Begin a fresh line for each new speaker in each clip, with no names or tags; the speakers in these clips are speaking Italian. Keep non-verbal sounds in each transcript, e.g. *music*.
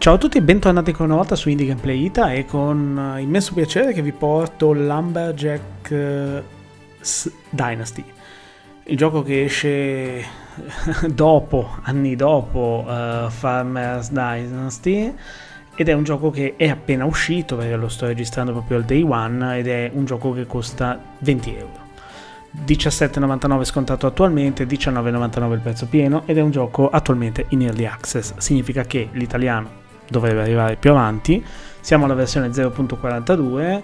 Ciao a tutti e bentornati ancora una volta su Indie Gameplay Ita e con eh, immenso piacere che vi porto Lumberjack eh, Dynasty, il gioco che esce eh, *laughs* dopo, anni dopo uh, Farmers Dynasty ed è un gioco che è appena uscito perché lo sto registrando proprio al day one ed è un gioco che costa 20 euro. 17,99 scontato attualmente, 19,99 il prezzo pieno ed è un gioco attualmente in early access, significa che l'italiano dovrebbe arrivare più avanti. Siamo alla versione 0.42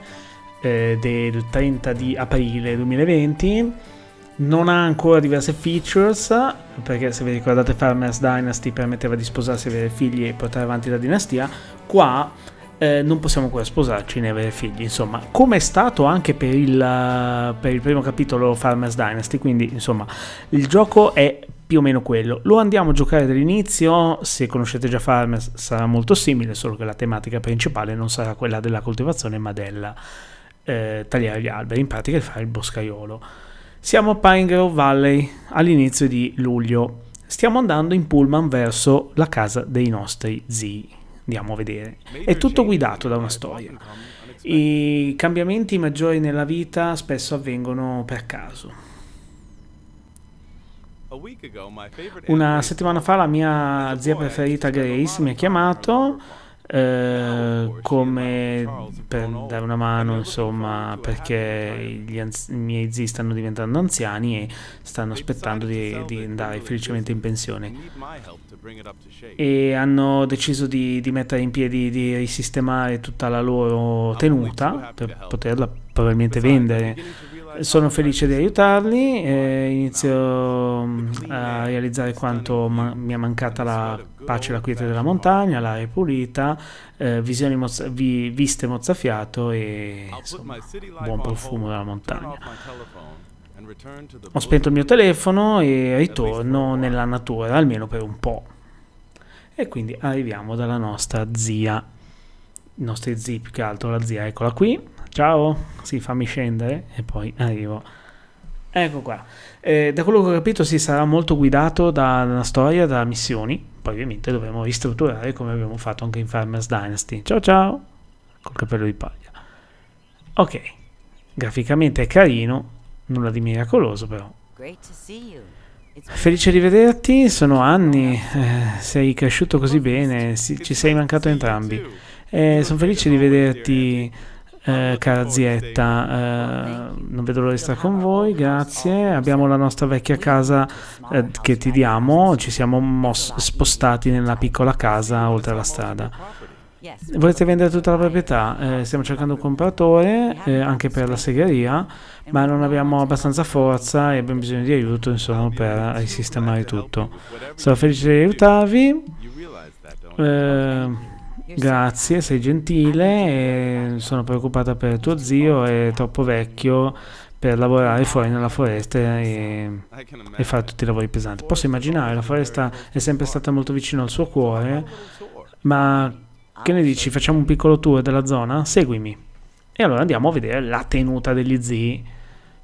eh, del 30 di aprile 2020. Non ha ancora diverse features, perché se vi ricordate Farmers Dynasty permetteva di sposarsi, avere figli e portare avanti la dinastia, qua eh, non possiamo ancora sposarci né avere figli, insomma, come è stato anche per il, per il primo capitolo Farmers Dynasty, quindi insomma il gioco è più o meno quello. Lo andiamo a giocare dall'inizio, se conoscete già Farmers sarà molto simile, solo che la tematica principale non sarà quella della coltivazione ma della eh, tagliare gli alberi, in pratica il fare il boscaiolo. Siamo a Pine Grove Valley all'inizio di luglio, stiamo andando in pullman verso la casa dei nostri zii, andiamo a vedere. È tutto guidato da una eh, storia. I cambiamenti maggiori nella vita spesso avvengono per caso una settimana fa la mia zia preferita Grace mi ha chiamato eh, come per dare una mano, insomma, perché anzi- i miei zii stanno diventando anziani e stanno aspettando di, di andare felicemente in pensione. E hanno deciso di, di, mettere in piedi, di risistemare tutta la loro tenuta per poterla probabilmente vendere sono felice di aiutarli, eh, eh inizio mm, mm, a realizzare quanto ma- mi è mancata la pace e la quiete della montagna, l'aria pulita, eh, visioni mozza- vi- viste mozzafiato e insomma, buon profumo della montagna. Ho spento il mio telefono e ritorno nella natura, almeno per un po'. E quindi arriviamo dalla nostra zia, i nostri zii più che altro, la zia eccola qui ciao, sì, fammi scendere e poi arrivo. Ecco qua. Eh, da quello che ho capito si sarà molto guidato da una storia, da missioni. Poi ovviamente dovremo ristrutturare come abbiamo fatto anche in Farmers Dynasty. Ciao ciao, col capello di paglia. Ok, graficamente è carino, nulla di miracoloso però. Felice di vederti, sono anni, eh, sei cresciuto così bene, si, ci sei mancato entrambi. Eh, sono felice di vederti eh, Carazietta. Eh, non vedo l'ora di stare con voi, grazie. Abbiamo la nostra vecchia casa eh, che ti diamo, ci siamo mos- spostati nella piccola casa oltre la strada. Volete vendere tutta la proprietà? Eh, stiamo cercando un compratore eh, anche per la segheria, ma non abbiamo abbastanza forza e abbiamo bisogno di aiuto insomma, per sistemare tutto. Sono felice di aiutarvi. Eh, Grazie, sei gentile. Eh, sono preoccupata per tuo zio, è troppo vecchio per lavorare fuori nella foresta e, e fare tutti i lavori pesanti. Posso immaginare, la foresta è sempre stata molto vicino al suo cuore, ma che ne dici? Facciamo un piccolo tour della zona? Seguimi. E allora andiamo a vedere la tenuta degli zii. C'è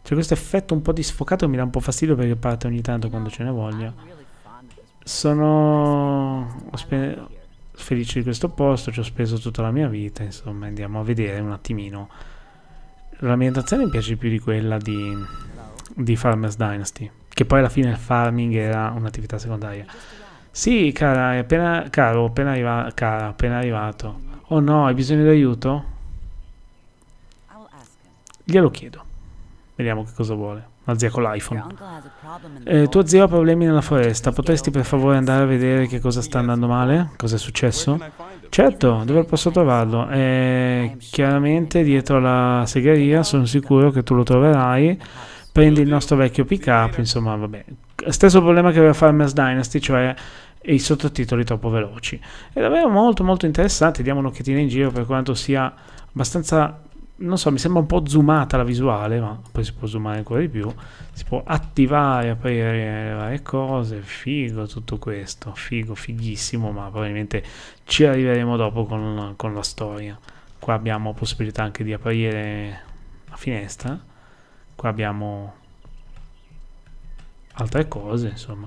cioè, questo effetto un po' disfocato mi dà un po' fastidio perché parte ogni tanto quando ce ne voglio. Sono... Ho felice di questo posto, ci ho speso tutta la mia vita, insomma andiamo a vedere un attimino. L'ambientazione mi piace più di quella di, di Farmers Dynasty, che poi alla fine il farming era un'attività secondaria. Sì, cara, è appena, caro, appena arriva, cara, appena arrivato. Oh no, hai bisogno di aiuto? Glielo chiedo. Vediamo che cosa vuole la zia con l'iPhone. Eh, tuo zio ha problemi nella foresta, potresti per favore andare a vedere che cosa sta andando male? Cosa è successo? Certo, dove posso trovarlo? Eh, chiaramente dietro la segheria, sono sicuro che tu lo troverai. Prendi il nostro vecchio pick up, insomma, vabbè. Stesso problema che aveva Farmers Dynasty, cioè i sottotitoli troppo veloci. È davvero molto molto interessante, diamo un'occhiatina in giro per quanto sia abbastanza non so, mi sembra un po' zoomata la visuale, ma poi si può zoomare ancora di più, si può attivare, aprire le varie cose, figo tutto questo, figo, fighissimo, ma probabilmente ci arriveremo dopo con, con la storia. Qua abbiamo possibilità anche di aprire la finestra, qua abbiamo altre cose, insomma.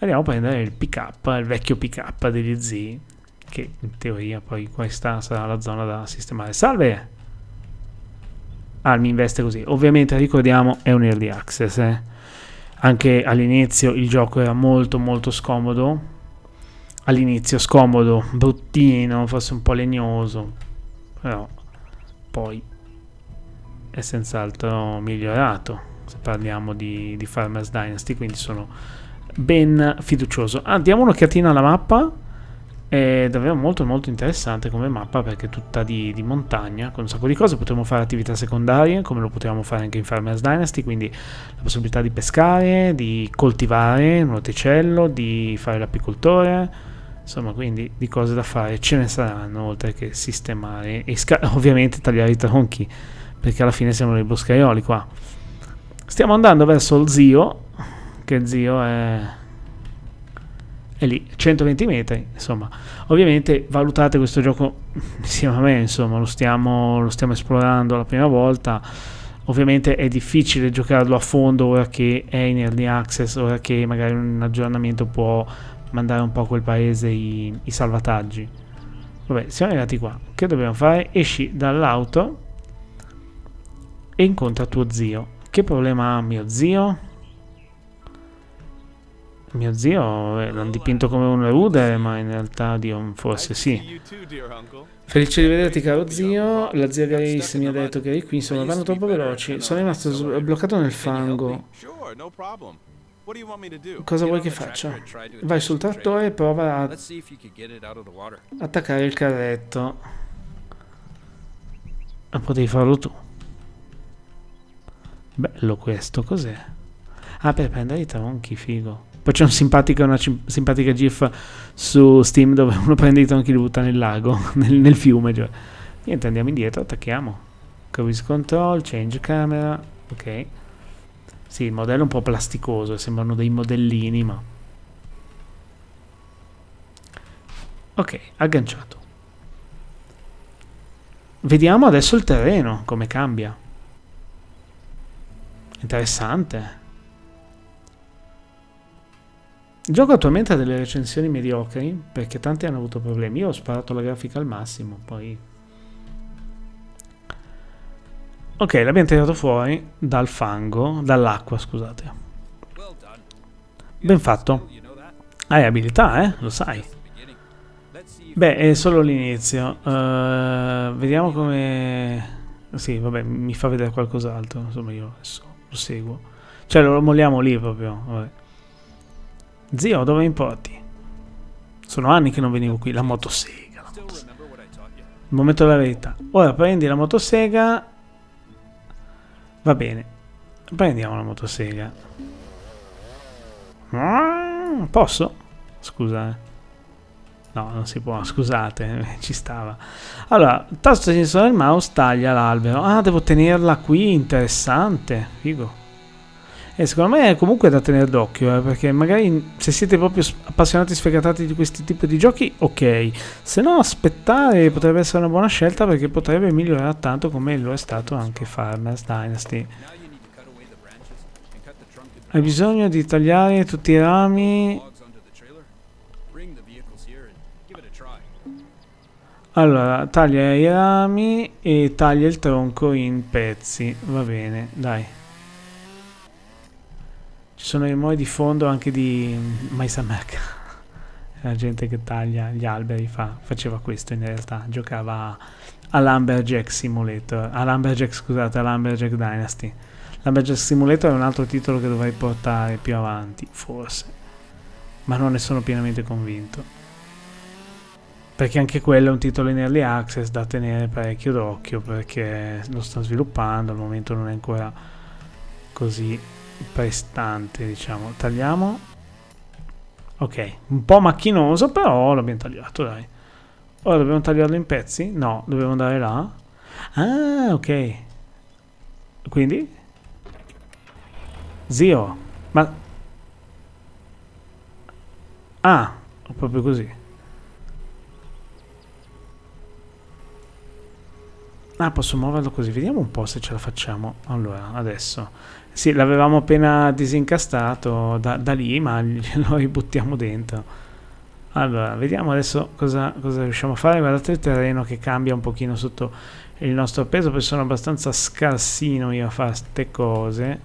Andiamo a prendere il pick up, il vecchio pick up degli zii, che in teoria poi questa sarà la zona da sistemare. Salve! Almi investe così. Ovviamente ricordiamo è un early access. Eh. Anche all'inizio il gioco era molto molto scomodo. All'inizio scomodo, bruttino, forse un po' legnoso. Però poi è senz'altro migliorato se parliamo di, di Farmers Dynasty, quindi sono ben fiducioso. Ah, diamo un'occhiatina alla mappa è davvero molto molto interessante come mappa perché è tutta di, di montagna, con un sacco di cose. Potremmo fare attività secondarie, come lo potevamo fare anche in Farmers Dynasty, quindi la possibilità di pescare, di coltivare un orticello di fare l'apicoltore, insomma quindi di cose da fare ce ne saranno, oltre che sistemare e *laughs* ovviamente tagliare i tronchi, perché alla fine siamo dei boscaioli qua. Stiamo andando verso il zio, che zio è è lì, 120 metri, insomma. Ovviamente valutate questo gioco insieme a me, insomma, lo stiamo, lo stiamo esplorando la prima volta. Ovviamente è difficile giocarlo a fondo ora che è in early access, ora che magari un aggiornamento può mandare un po' a quel paese i, i salvataggi. Vabbè, siamo arrivati qua. Che dobbiamo fare? Esci dall'auto e incontra tuo zio. Che problema ha mio zio? Mio zio eh, l'ha dipinto come un rudere, ma in realtà Dion forse sì. Felice di vederti, caro zio. La zia Grace mi ha detto che eri qui, insomma, vanno troppo veloci. Sono rimasto bloccato nel fango. Cosa vuoi che faccia? Vai sul trattore e prova a attaccare il carretto. Ma potevi farlo tu. Bello questo, cos'è? Ah, per prendere i tronchi, figo. Poi c'è un una simpatica GIF su Steam dove uno prende i tronchi e li butta nel lago, *laughs* nel, nel fiume. Cioè. Niente, andiamo indietro, attacchiamo. Covis control, change camera. Ok. Sì, il modello è un po' plasticoso, sembrano dei modellini, ma... Ok, agganciato. Vediamo adesso il terreno, come cambia. Interessante. Il gioco attualmente ha delle recensioni mediocri perché tanti hanno avuto problemi. Io ho sparato la grafica al massimo, poi... Ok, l'abbiamo tirato fuori dal fango, dall'acqua, scusate. Ben fatto. Hai abilità, eh? Lo sai. Beh, è solo l'inizio. Uh, vediamo come... Sì, vabbè, mi fa vedere qualcos'altro. Insomma, io adesso lo seguo. Cioè, lo molliamo lì proprio. Vabbè. Zio, dove importi? Sono anni che non venivo qui. La motosega. La motosega. Il momento della verità. Ora prendi la motosega. Va bene. Prendiamo la motosega. Mm, posso? Scusa. Eh. No, non si può, scusate, *laughs* ci stava. Allora, tasto sensore del mouse taglia l'albero. Ah, devo tenerla qui, interessante. Figo. E secondo me è comunque da tenere d'occhio, eh, perché magari se siete proprio appassionati e sfegatati di questi tipi di giochi, ok. Se no, aspettare potrebbe essere una buona scelta perché potrebbe migliorare tanto come lo è stato anche Farmers Dynasty. Hai bisogno di tagliare tutti i rami. Allora, taglia i rami e taglia il tronco in pezzi. Va bene, dai. Ci sono i mori di fondo anche di Maisamek. La gente che taglia gli alberi fa, faceva questo in realtà, giocava a Lumberjack Simulator, a Lumberjack scusate, a Lumberjack Dynasty. Lumberjack Simulator è un altro titolo che dovrei portare più avanti, forse, ma non ne sono pienamente convinto. Perché anche quello è un titolo in early access da tenere parecchio d'occhio perché lo sto sviluppando, al momento non è ancora così prestante, diciamo. Tagliamo. Ok, un po' macchinoso, però l'abbiamo tagliato, dai. Ora dobbiamo tagliarlo in pezzi? No, dobbiamo andare là. Ah, ok. Quindi? Zio, ma... Ah, proprio così. Ah, posso muoverlo così. Vediamo un po' se ce la facciamo. Allora, adesso. Sì, l'avevamo appena disincastrato da, da lì, ma *laughs* lo ributtiamo dentro. Allora, vediamo adesso cosa, cosa, riusciamo a fare. Guardate il terreno che cambia un pochino sotto il nostro peso, perché sono abbastanza scarsino io a fare queste cose.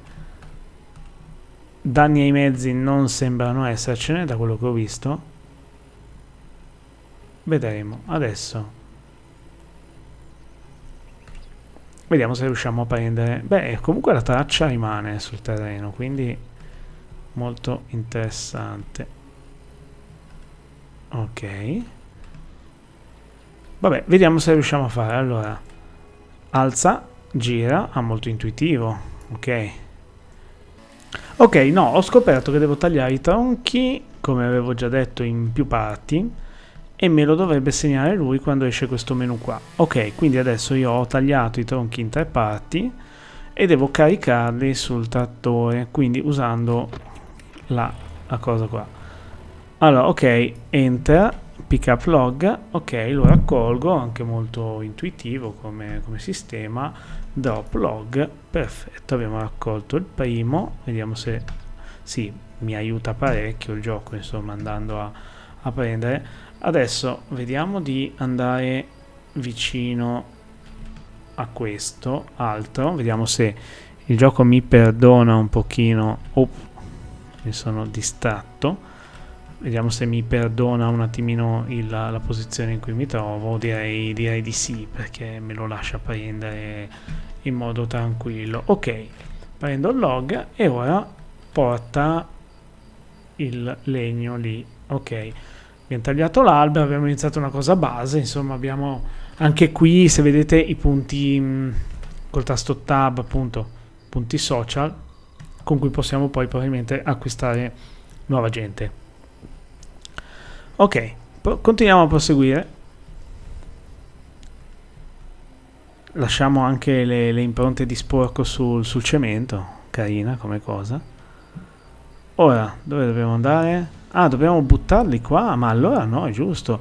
Danni ai mezzi non sembrano essercene, da quello che ho visto. Vedremo. Adesso. Vediamo se riusciamo a prendere... Beh, comunque la traccia rimane sul terreno, quindi molto interessante. Ok. Vabbè, vediamo se riusciamo a fare. Allora, alza, gira, ha molto intuitivo. Ok. Ok, no, ho scoperto che devo tagliare i tronchi, come avevo già detto, in più parti e me lo dovrebbe segnare lui quando esce questo menu qua. Ok, quindi adesso io ho tagliato i tronchi in tre parti e devo caricarli sul trattore, quindi usando la, la cosa qua. Allora, ok, enter, pick up log, ok, lo raccolgo, anche molto intuitivo come, come sistema, drop log, perfetto, abbiamo raccolto il primo, vediamo se... Sì, mi aiuta parecchio il gioco, insomma, andando a, a prendere Adesso vediamo di andare vicino a questo altro, vediamo se il gioco mi perdona un pochino, oh, mi sono distratto, vediamo se mi perdona un attimino il, la posizione in cui mi trovo, direi, direi di sì perché me lo lascia prendere in modo tranquillo. Ok, prendo il log e ora porta il legno lì, ok abbiamo tagliato l'albero, abbiamo iniziato una cosa base, insomma abbiamo anche qui se vedete i punti mm, col tasto tab appunto, punti social con cui possiamo poi probabilmente acquistare nuova gente. Ok, continuiamo a proseguire. Lasciamo anche le, le impronte di sporco sul, sul cemento, carina come cosa. Ora, dove dobbiamo andare? Ah, dobbiamo buttarli qua? Ma allora no, è giusto.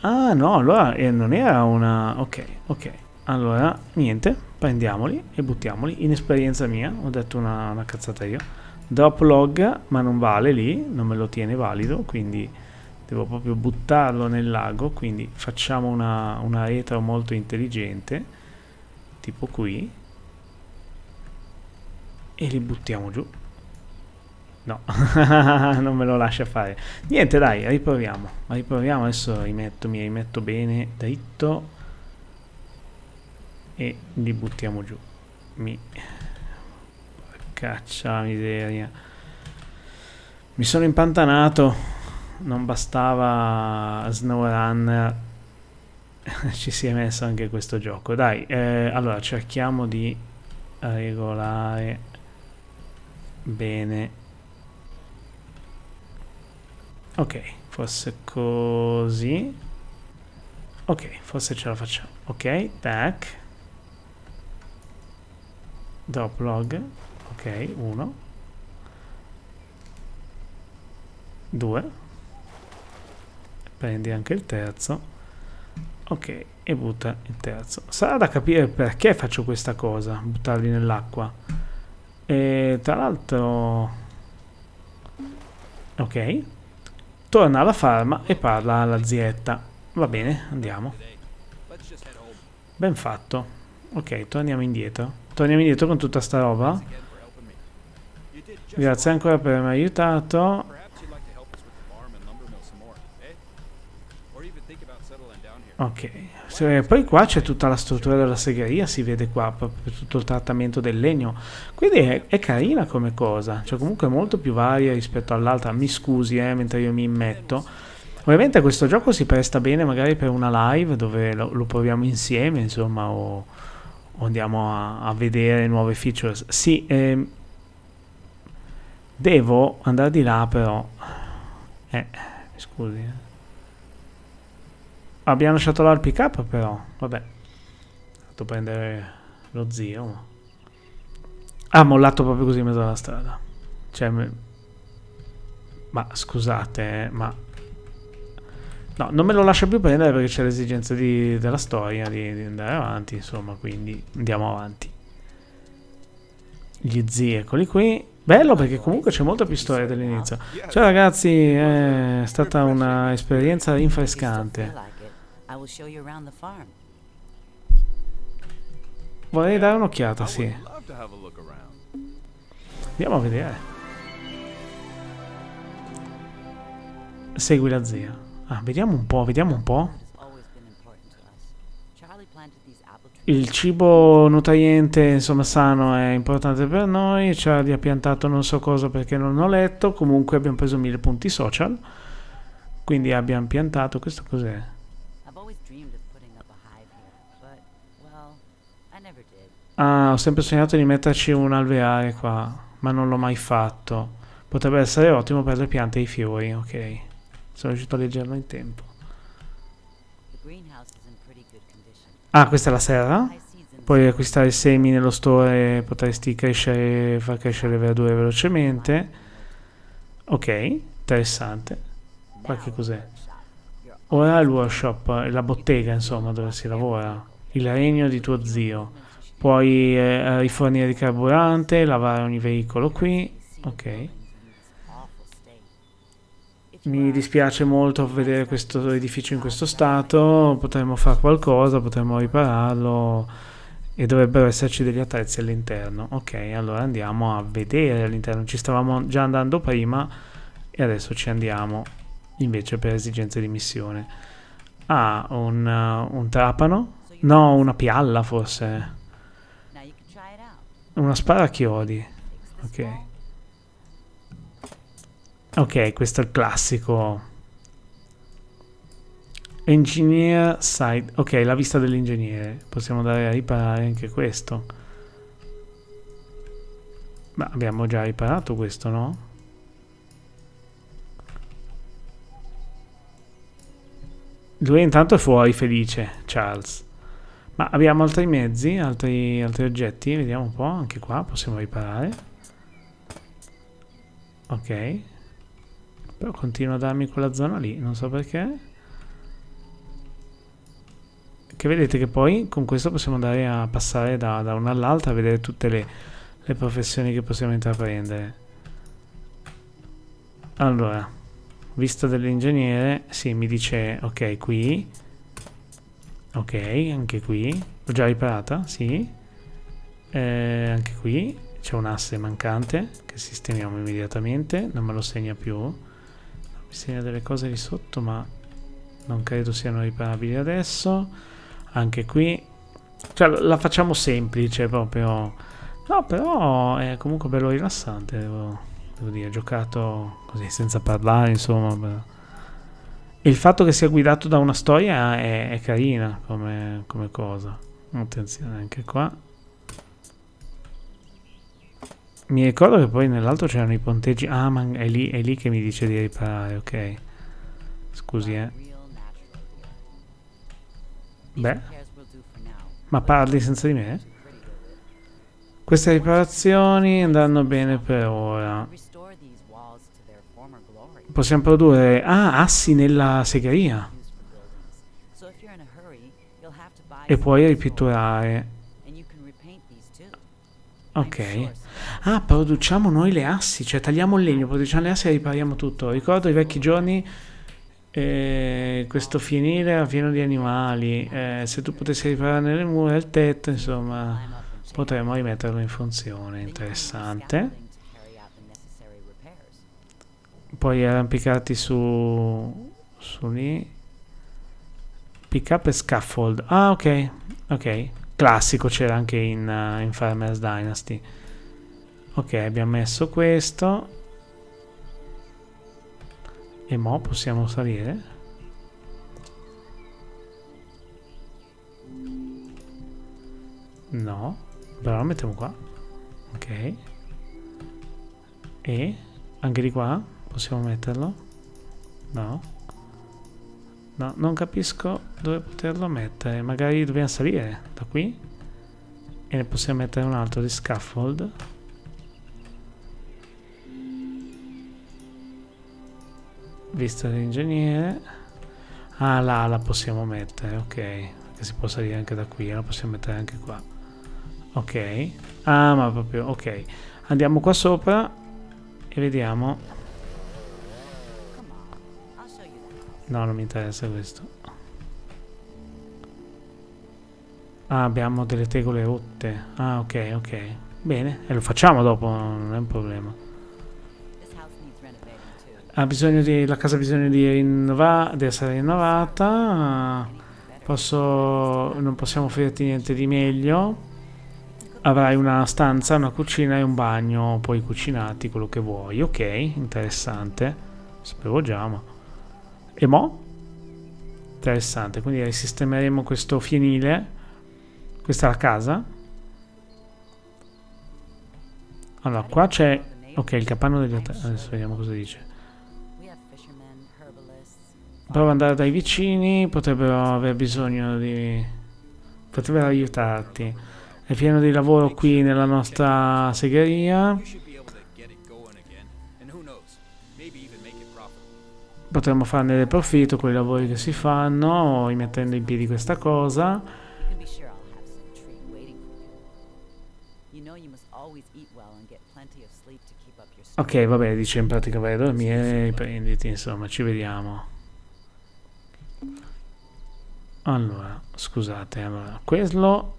Ah, no, allora eh, non era una... Ok, ok. Allora, niente, prendiamoli e buttiamoli. In esperienza mia, ho detto una, una cazzata io. Drop log, ma non vale lì, non me lo tiene valido, quindi devo proprio buttarlo nel lago, quindi facciamo una, una retro molto intelligente, tipo qui, e li buttiamo giù. No, *laughs* non me lo lascia fare. Niente, dai, riproviamo. Riproviamo, adesso rimetto, mi rimetto bene dritto e li buttiamo giù. Mi caccia la miseria. Mi sono impantanato. Non bastava SnowRunner. *laughs* Ci si è messo anche questo gioco. Dai, eh, allora cerchiamo di regolare bene Ok, forse così. Ok, forse ce la facciamo. Ok, tac. Drop log. Ok, uno. Due. Prendi anche il terzo. Ok, e butta il terzo. Sarà da capire perché faccio questa cosa, buttarli nell'acqua. E tra l'altro... Ok. Torna alla farma e parla alla zietta. Va bene, andiamo. Ben fatto. Ok, torniamo indietro. Torniamo indietro con tutta sta roba. Grazie ancora per avermi aiutato. Ok, cioè, poi qua c'è tutta la struttura della segheria, si vede qua proprio tutto il trattamento del legno. Quindi è, è carina come cosa, cioè comunque molto più varia rispetto all'altra. Mi scusi, eh, mentre io mi immetto. Ovviamente questo gioco si presta bene magari per una live dove lo, lo proviamo insieme, insomma, o, o andiamo a, a, vedere nuove features. Sì, eh, devo andare di là però. Eh, scusi. Eh. Abbiamo lasciato là pick up però. Vabbè. Fatto prendere lo zio. Ha mollato proprio così in mezzo alla strada. Cioè... Ma scusate, ma... No, non me lo lascia più prendere perché c'è l'esigenza della storia di, di, andare avanti, insomma, quindi andiamo avanti. Gli zii, eccoli qui. Bello perché comunque c'è molta più storia dell'inizio. Ciao ragazzi, è stata un'esperienza rinfrescante. I will show you around the farm. Vorrei dare un'occhiata, sì. Andiamo a vedere. Segui la zia. Ah, vediamo un po', vediamo un po'. Il cibo nutriente, insomma, sano è importante per noi. Charlie ha piantato non so cosa perché non ho letto. Comunque abbiamo preso mille punti social. Quindi abbiamo piantato, questo cos'è? ah, ho sempre sognato di metterci un alveare qua, ma non l'ho mai fatto. Potrebbe essere ottimo per le piante e i fiori, ok. Sono riuscito a leggerlo in tempo. Ah, questa è la serra? Puoi acquistare semi nello store, potresti crescere, far crescere le verdure velocemente. Ok, interessante. Qua che cos'è? Ora il workshop, la bottega insomma dove si lavora. Il regno di tuo zio puoi eh, eh rifornire di carburante, lavare ogni veicolo qui, ok. Mi dispiace molto vedere questo edificio in questo stato, potremmo fare qualcosa, potremmo ripararlo e dovrebbero esserci degli attrezzi all'interno. Ok, allora andiamo a vedere all'interno, ci stavamo già andando prima e adesso ci andiamo invece per esigenze di missione. Ah, un, eh, un trapano? No, una pialla forse. Una spada a chiodi. Ok. Ok, questo è il classico. Engineer side. Ok, la vista dell'ingegnere. Possiamo andare a riparare anche questo. Ma abbiamo già riparato questo, no? Lui intanto è fuori felice, Charles. Ma abbiamo altri mezzi, altri, altri oggetti, vediamo un po', anche qua possiamo riparare. Ok. Però continua a darmi quella zona lì, non so perché. Che vedete che poi con questo possiamo andare a passare da, da una all'altra, a vedere tutte le, le professioni che possiamo intraprendere. Allora, vista dell'ingegnere, sì, mi dice, ok, qui Ok, anche qui. L'ho già riparata, sì. Eh, anche qui c'è un asse mancante che sistemiamo immediatamente. Non me lo segna più. Mi segna delle cose lì sotto, ma non credo siano riparabili adesso. Anche qui. Cioè, la facciamo semplice proprio. No, però è comunque bello rilassante, devo, devo dire. Ho giocato così, senza parlare, insomma il fatto che sia guidato da una storia è, è carina come, come cosa. Attenzione anche qua. Mi ricordo che poi nell'altro c'erano i ponteggi. Ah, ma è lì, è lì, che mi dice di riparare, ok. Scusi, eh. Beh. Ma parli senza di me? Eh? Queste riparazioni andranno bene per ora. Possiamo produrre... Ah, assi nella segheria. E puoi ripitturare. Ok. Ah, produciamo noi le assi, cioè tagliamo il legno, produciamo le assi e ripariamo tutto. Ricordo i vecchi giorni, eh, questo fienile era pieno di animali. Eh, se tu potessi riparare le mura e il tetto, insomma, potremmo rimetterlo in funzione. Interessante poi arrampicarti su, su lì. Pick up e scaffold. Ah, ok, ok. Classico c'era anche in, uh, in Farmers Dynasty. Ok, abbiamo messo questo. E mo possiamo salire. No, però lo mettiamo qua. Ok. E anche di qua. Possiamo metterlo? No. No, non capisco dove poterlo mettere. Magari dobbiamo salire da qui. E ne possiamo mettere un altro di scaffold. Vista dell'ingegnere. Ah, là la possiamo mettere, ok. Perché si può salire anche da qui, la possiamo mettere anche qua. Ok. Ah, ma proprio, ok. Andiamo qua sopra e vediamo No, non mi interessa questo. Ah, abbiamo delle tegole rotte. Ah, ok, ok. Bene, e lo facciamo dopo, non è un problema. Ha bisogno di, la casa ha bisogno di, rinnova, di essere rinnovata. Posso, non possiamo offrirti niente di meglio. Avrai una stanza, una cucina e un bagno, poi cucinati quello che vuoi. Ok, interessante. Lo sapevo già, ma... E mo? Interessante, quindi sistemeremo questo fienile. Questa è la casa. Allora, qua c'è... Ok, il capanno degli hotel. Adesso vediamo cosa dice. Prova ad andare dai vicini, potrebbero aver bisogno di... Potrebbero aiutarti. È pieno di lavoro qui nella nostra segheria. potremmo farne del profitto con i lavori che si fanno, mettendo in piedi questa cosa. Ok, vabbè, dice in pratica vai a dormire e prenditi, insomma, ci vediamo. Allora, scusate, allora, quello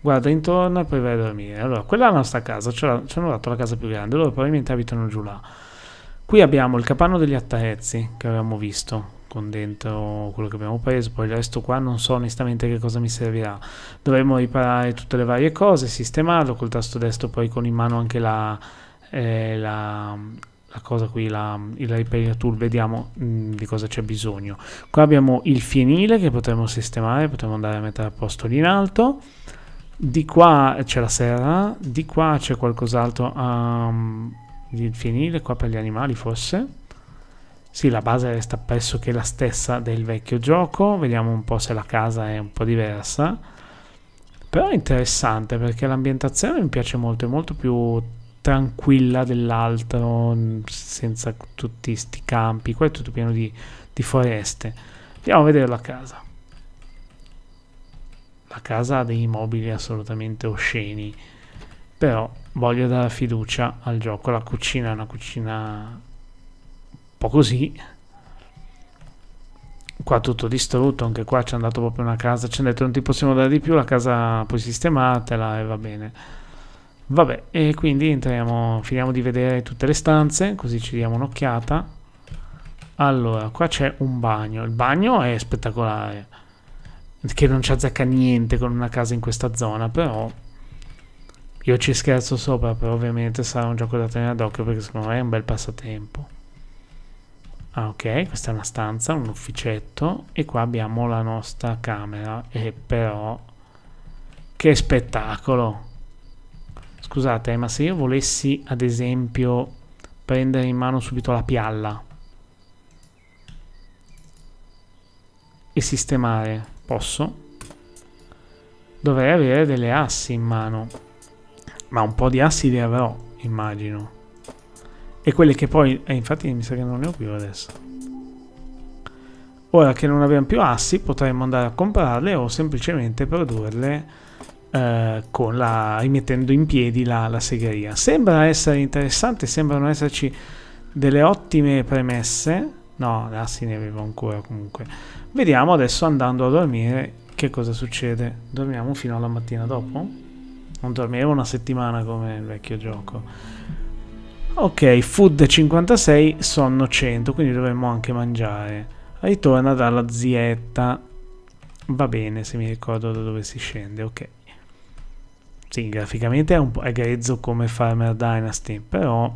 guarda intorno e poi vai a dormire. Allora, quella è la nostra casa, ci hanno dato la casa più grande, loro probabilmente abitano giù là. Qui abbiamo il capanno degli attrezzi che avevamo visto con dentro quello che abbiamo preso, poi il resto qua non so onestamente che cosa mi servirà. Dovremmo riparare tutte le varie cose, sistemarlo col tasto destro poi con in mano anche la, eh, la, la cosa qui, la, il repair tool, vediamo mh, mm, di cosa c'è bisogno. Qua abbiamo il fienile che potremmo sistemare, potremmo andare a mettere a posto lì in alto. Di qua c'è la serra, di qua c'è qualcos'altro. Um, il fienile qua per gli animali forse sì la base resta pressoché la stessa del vecchio gioco vediamo un po' se la casa è un po' diversa però è interessante perché l'ambientazione mi piace molto è molto più tranquilla dell'altro senza tutti questi campi qua è tutto pieno di, di foreste andiamo a vedere la casa la casa ha dei mobili assolutamente osceni però voglio dare fiducia al gioco. La cucina è una cucina un po' così. Qua tutto distrutto, anche qua c'è andato proprio una casa, ci hanno detto non ti possiamo dare di più, la casa poi sistematela e va bene. Vabbè, e quindi entriamo, finiamo di vedere tutte le stanze, così ci diamo un'occhiata. Allora, qua c'è un bagno, il bagno è spettacolare, che non ci azzecca niente con una casa in questa zona, però io ci scherzo sopra, però ovviamente sarà un gioco da tenere d'occhio perché secondo me è un bel passatempo. Ah ok, questa è una stanza, un ufficetto e qua abbiamo la nostra camera e però che spettacolo! Scusate, ma se io volessi ad esempio prendere in mano subito la pialla e sistemare, posso? Dovrei avere delle assi in mano. Ma un po' di assi li avrò, immagino. E quelle che poi... Eh, infatti mi sa che non ne ho più adesso. Ora che non abbiamo più assi potremmo andare a comprarle o semplicemente produrle eh, la, rimettendo in piedi la, la segheria. Sembra essere interessante, sembrano esserci delle ottime premesse. No, assi ne avevo ancora comunque. Vediamo adesso andando a dormire che cosa succede. Dormiamo fino alla mattina dopo? Non dormivo una settimana come il vecchio gioco. Ok, food 56, sonno 100, quindi dovremmo anche mangiare. Ritorna dalla zietta. Va bene, se mi ricordo da dove si scende, ok. Sì, graficamente è un po' grezzo come Farmer Dynasty, però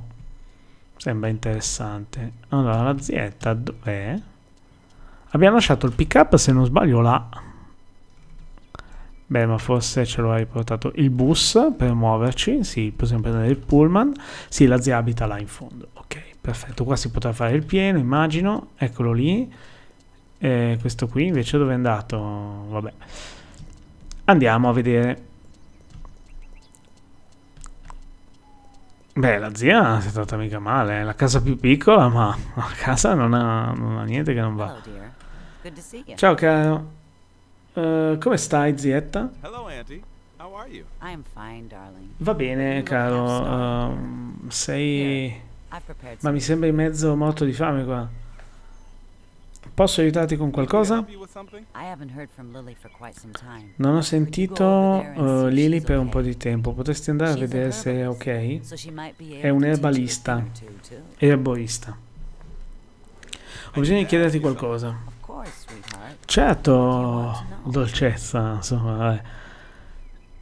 sembra interessante. Allora, la zietta dov'è? Abbiamo lasciato il pick up, se non sbaglio, là. Beh, ma forse ce lo hai portato il bus per muoverci, sì, possiamo prendere il pullman. Sì, la zia abita là in fondo. Ok, perfetto. Qua si potrà fare il pieno, immagino. Eccolo lì. E questo qui invece dove è andato? Vabbè. Andiamo a vedere. Beh, la zia si è trattata mica male, è eh. la casa più piccola, ma la casa non ha, non ha niente che non va. Oh, Ciao caro. Eh, come stai, zietta? Hello, auntie. How are you? I'm fine, darling. Va bene, caro. Um, sei... Ma mi sembra in mezzo morto di fame qua. Posso aiutarti con qualcosa? Non ho sentito uh, Lily per un po' di tempo. Potresti andare a vedere se è ok? È un erbalista. Erboista. Ho bisogno di chiederti qualcosa. Certo, dolcezza, insomma,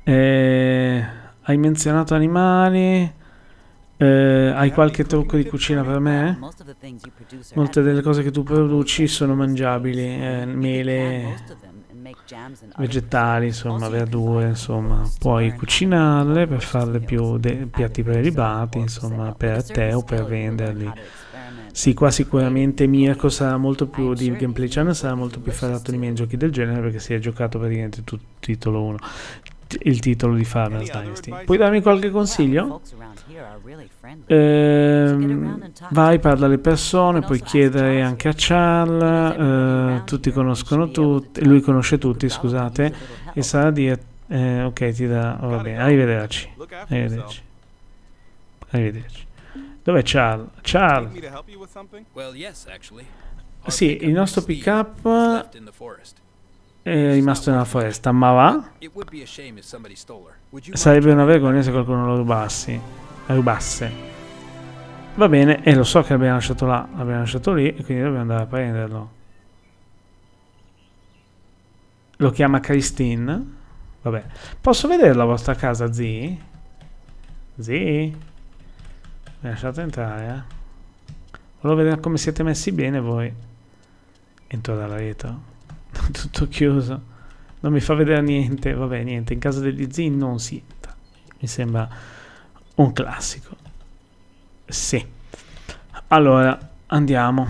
eh, hai menzionato animali. Eh, hai certo. qualche trucco di cucina per me? Molte delle cose che tu produci sono mangiabili, eh, mele, vegetali, insomma, verdure, insomma. Puoi cucinarle per farle più piatti prelibati, insomma, per te o per venderli. Sì, qua sicuramente Mirko sarà molto più di gameplay channel, sarà molto più ferrato di me in giochi del genere perché si è giocato praticamente tutto titolo 1 il titolo di Farmers Dynasty. Puoi darmi qualche consiglio? Eh, vai, parla alle persone, puoi chiedere anche a Charl eh, tutti conoscono tutti, lui conosce tutti, scusate, e sarà di... Eh, ok, ti dà... va bene, arrivederci. Arrivederci. Arrivederci. Dov'è Charles? Charles. Sì, il nostro pick up è rimasto nella foresta, ma va? Sarebbe una vergogna se qualcuno lo rubassi, rubasse. Va bene, e lo so che l'abbiamo lasciato là, l'abbiamo lasciato lì, e quindi dobbiamo andare a prenderlo. Lo chiama Christine. Vabbè. Posso vedere la vostra casa, zii? Zii? lasciate entrare eh. volevo vedere come siete messi bene voi entro dalla rete *laughs* tutto chiuso non mi fa vedere niente vabbè niente in casa degli zii non si entra mi sembra un classico sì allora andiamo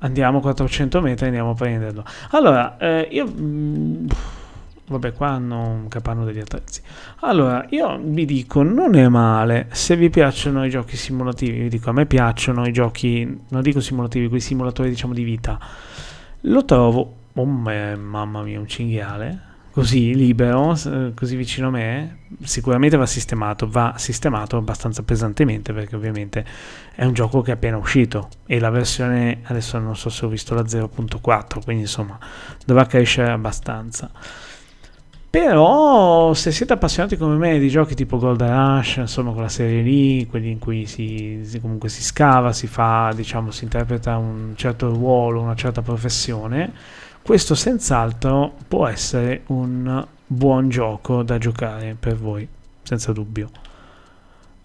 andiamo 400 metri andiamo a prenderlo allora eh, io mm, Vabbè, qua hanno un capanno degli attrezzi. Allora, io vi dico, non è male. Se vi piacciono i giochi simulativi, vi dico, a me piacciono i giochi, non dico simulativi, quei simulatori diciamo di vita. Lo trovo, oh, mamma mia, un cinghiale, così libero, così vicino a me, sicuramente va sistemato, va sistemato abbastanza pesantemente perché ovviamente è un gioco che è appena uscito e la versione, adesso non so se ho visto la 0.4, quindi insomma dovrà crescere abbastanza. Però se siete appassionati come me di giochi tipo Gold Rush, insomma quella serie lì, quelli in cui si, si, comunque si scava, si fa, diciamo, si interpreta un certo ruolo, una certa professione, questo senz'altro può essere un buon gioco da giocare per voi, senza dubbio.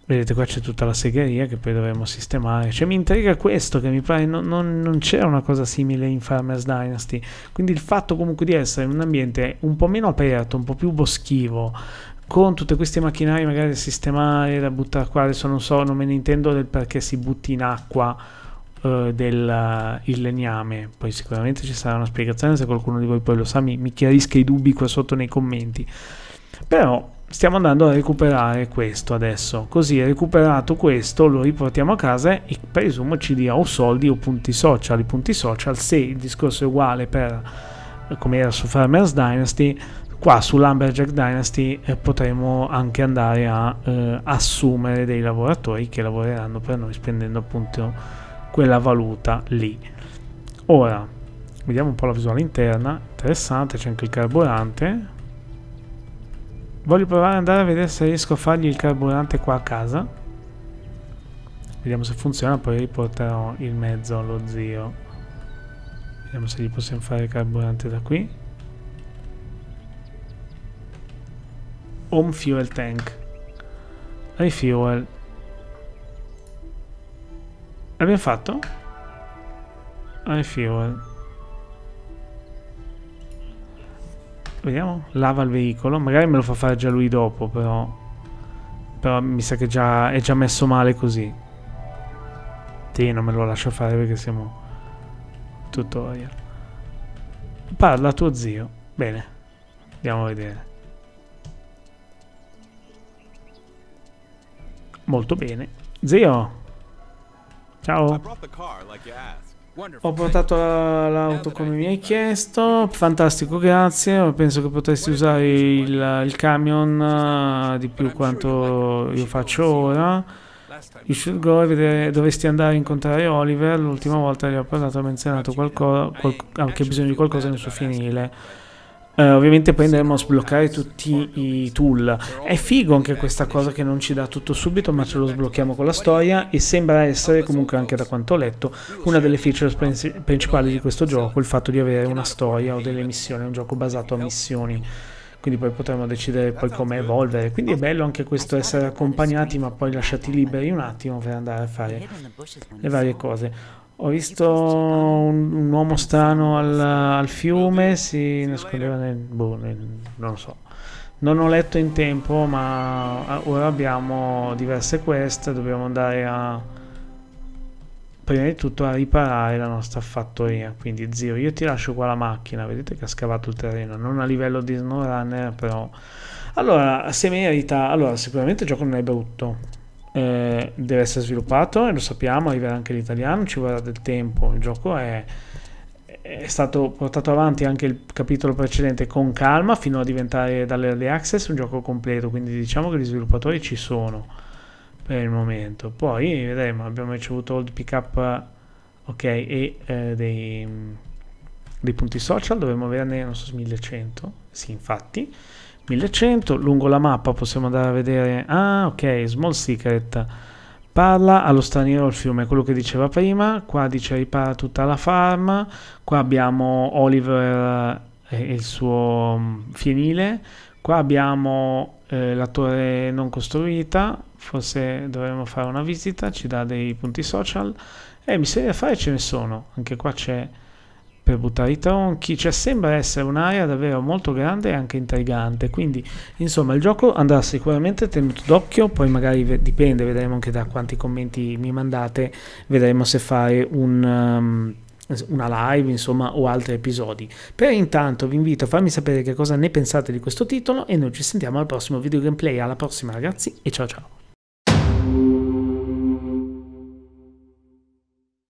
Vedete qua c'è tutta la segheria che poi dovremmo sistemare. Cioè mi intriga questo che mi pare non, non, non c'era una cosa simile in Farmers Dynasty. Quindi il fatto comunque di essere in un ambiente un po' meno aperto, un po' più boschivo, con tutti questi macchinari magari da sistemare, da buttare qua, adesso non so, non me ne intendo del perché si butti in acqua eh, del, eh, il legname. Poi sicuramente ci sarà una spiegazione se qualcuno di voi poi lo sa, mi, mi chiarisca i dubbi qua sotto nei commenti. Però stiamo andando a recuperare questo adesso. Così recuperato questo lo riportiamo a casa e presumo ci dia o soldi o punti social. I punti social, se il discorso è uguale per come era su Farmers Dynasty, qua su Dynasty eh, potremo anche andare a eh, assumere dei lavoratori che lavoreranno per noi spendendo appunto quella valuta lì. Ora, vediamo un po' la visuale interna, interessante, c'è anche il carburante, Voglio provare ad andare a vedere se riesco a fargli il carburante qua a casa. Vediamo se funziona, poi riporterò il mezzo allo zio. Vediamo se gli possiamo fare il carburante da qui. Home fuel tank. Refuel. L'abbiamo fatto? Refuel. Vediamo, lava il veicolo. Magari me lo fa fare già lui dopo, però... Però mi sa che già è già messo male così. Sì, non me lo lascia fare perché siamo... Tutorial. Parla tuo zio. Bene. Andiamo a vedere. Molto bene. Zio! Ciao! Ho portato l'auto come mi hai chiesto, fantastico, grazie. Penso che potresti usare il, il camion eh, di più quanto io faccio ora. You should go e vedere, dovresti andare a incontrare Oliver. L'ultima volta gli ho parlato, ha menzionato qualcosa, qual, ah, che ha bisogno di qualcosa nel suo finile. Uh, ovviamente poi andremo a sbloccare tutti i tool. È figo anche questa cosa che non ci dà tutto subito, ma ce lo sblocchiamo con la storia e sembra essere comunque anche da quanto ho letto una delle feature principali di questo gioco, il fatto di avere una storia o delle missioni, è un gioco basato a missioni. Quindi poi potremo decidere poi come evolvere. Quindi è bello anche questo essere accompagnati ma poi lasciati liberi un attimo per andare a fare le varie cose. Ho visto un, un uomo strano al, al, fiume, si nascondeva nel, boh, nel... non lo so. Non ho letto in tempo, ma ora abbiamo diverse quest, dobbiamo andare a prima di tutto a riparare la nostra fattoria quindi zio io ti lascio qua la macchina vedete che ha scavato il terreno non a livello di snowrunner però allora se merita allora sicuramente il gioco non è brutto eh, deve essere sviluppato e lo sappiamo, arriverà anche l'italiano, ci vorrà del tempo, il gioco è, è stato portato avanti anche il capitolo precedente con calma fino a diventare dall'early access un gioco completo, quindi diciamo che gli sviluppatori ci sono per il momento. Poi vedremo, abbiamo ricevuto old pickup ok e eh, dei, dei punti social, dovremmo averne non so 1100, sì infatti 1100 lungo la mappa possiamo andare a vedere ah ok small secret parla allo straniero al fiume quello che diceva prima qua dice ripara tutta la farm qua abbiamo Oliver eh, e il suo mm, fienile qua abbiamo eh, la torre non costruita forse dovremmo fare una visita ci dà dei punti social e eh, miseria da fare ce ne sono anche qua c'è per buttare i tronchi, cioè sembra essere un'area davvero molto grande e anche intrigante, quindi insomma il gioco andrà sicuramente tenuto d'occhio, poi magari ve dipende, vedremo anche da quanti commenti mi mandate, vedremo se fare un... Um, una live, insomma, o altri episodi. Per intanto vi invito a farmi sapere che cosa ne pensate di questo titolo e noi ci sentiamo al prossimo video gameplay. Alla prossima ragazzi e ciao ciao!